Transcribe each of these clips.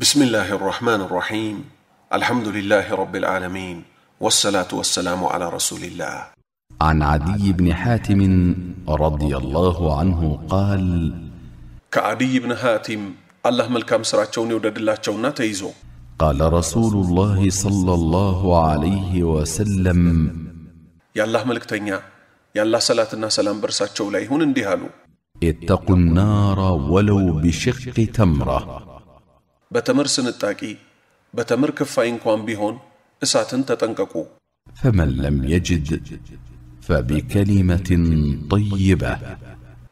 بسم الله الرحمن الرحيم الحمد لله رب العالمين والصلاة والسلام على رسول الله عن عدي بن حاتم رضي الله عنه قال كعدي بن حاتم الله ملكام سراتشوني ودد الله تيزو قال رسول الله صلى الله عليه وسلم يا الله ملك تنيا يا الله صلاة الناس سلام برساتشو هون اندهالو اتقوا النار ولو بشق تمره በተምር ስንጣቂ በተምር ክፋይ እንኳን ቢሆን እሳትን ተጠንቀቁ ፈመን ለም የጅድ ፈቢከሊመትን ጠይባ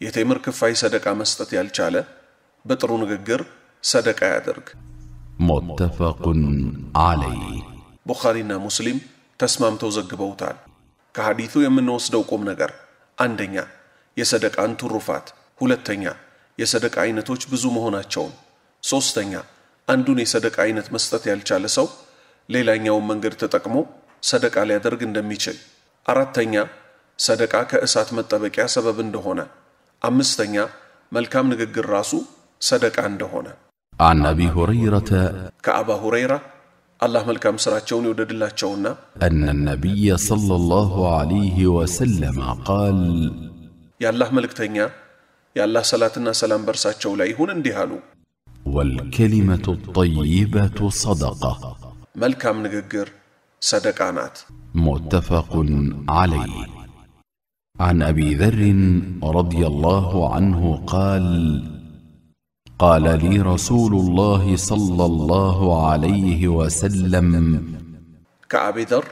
የቴምር ክፋይ ሰደቃ መስጠት ያልቻለ በጥሩ ንግግር ሰደቃ ያደርግ ሙተፈቁን አለይ ቡኻሪና ሙስሊም ተስማምተው ዘግበውታል ከሐዲቱ የምንወስደው ቁም ነገር አንደኛ የሰደቃን ትሩፋት ሁለተኛ የሰደቃ አይነቶች ብዙ መሆናቸውን ሦስተኛ አንዱን የሰደቃ አይነት መስጠት ያልቻለ ሰው ሌላኛውን መንገድ ተጠቅሞ ሰደቃ ሊያደርግ እንደሚችል፣ አራተኛ ሰደቃ ከእሳት መጠበቂያ ሰበብ እንደሆነ፣ አምስተኛ መልካም ንግግር ራሱ ሰደቃ እንደሆነ አን አቢ ሁረይረተ ከአባ ሁረይራ አላህ መልካም ሥራቸውን ይውደድላቸውና አነ ነቢይ ሰለላሁ ዐለይሂ ወሰለም ቃል የአላህ መልእክተኛ የአላህ ሰላትና ሰላም በርሳቸው ላይ ይሁን እንዲህ አሉ والكلمة الطيبة صدقة ملكا من ققر صدقانات متفق عليه عن أبي ذر رضي الله عنه قال قال لي رسول الله صلى الله عليه وسلم كأبي ذر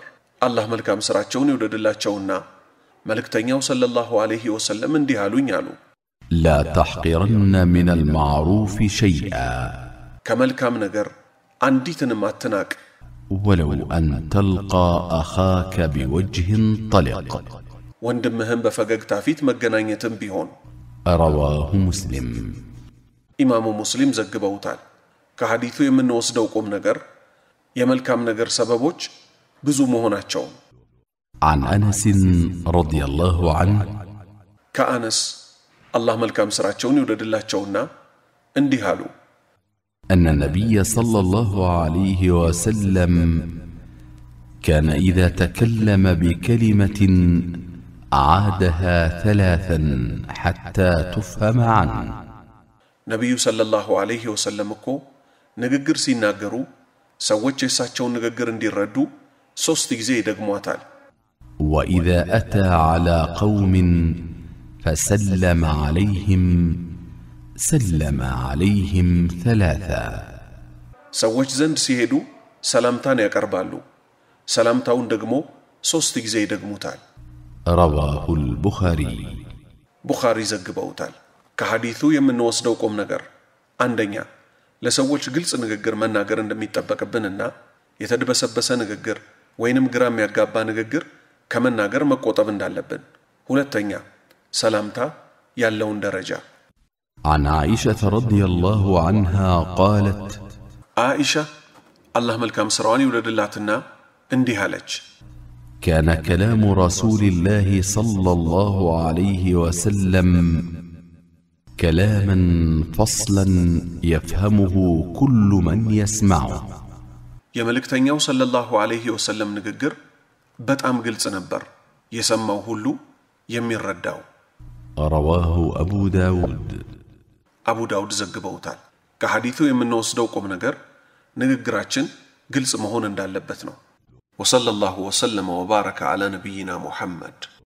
الله ملكام سراتشون ودد الله ملك تنيا صلى الله عليه وسلم اندي هالو لا تحقرن من المعروف شيئا كام نجر عنديتن ماتناك ولو أن تلقى أخاك بوجه طلق وندمهم بفقق تعفيت مجنانية بيهون رواه مسلم إمام مسلم زقبوتال كحديثه يمن وسدوكم نجر كام نجر سببوج ብዙ መሆናቸውም። عن أنس رضي الله عنه كأنس الله ملك مسراتشون يولد الله تشونا هالو أن النبي صلى الله عليه وسلم كان إذا تكلم بكلمة عادها ثلاثا حتى تفهم عنه نبي صلى الله عليه وسلم قال نغغر سي ناغرو سوچ يساچو نغغر اندي ردو سوستي زي دغمواتال وإذا أتى على قوم فسلم عليهم سلم عليهم ثلاثا ሰዎች ዘንድ ሲሄዱ ሰላምታን ያቀርባሉ። ሰላምታውን ደግሞ ሦስት ጊዜ ይደግሙታል። ረዋሁ ልቡኻሪ ቡኻሪ ዘግበውታል። ከሐዲቱ የምንወስደው ቁም ነገር አንደኛ ለሰዎች ግልጽ ንግግር መናገር እንደሚጠበቅብንና የተድበሰበሰ ንግግር ወይንም ግራ የሚያጋባ ንግግር ከመናገር መቆጠብ እንዳለብን፣ ሁለተኛ سلامتا يلون درجة عن عائشة رضي الله عنها قالت عائشة الله ملكام سراني ولد اللاتنا اندي كان كلام رسول الله صلى الله عليه وسلم كلاما فصلا يفهمه كل من يسمعه يا ملك تنيو صلى الله عليه وسلم نققر أم قلت نبر يسمعه هلو يمي الرداو رواه أبو داود أبو داود زجب أوتال كحديثه من نوس دوكم نجر نجر جراتشن جلس مهون دال لبتنا وصلى الله وسلم وبارك على نبينا محمد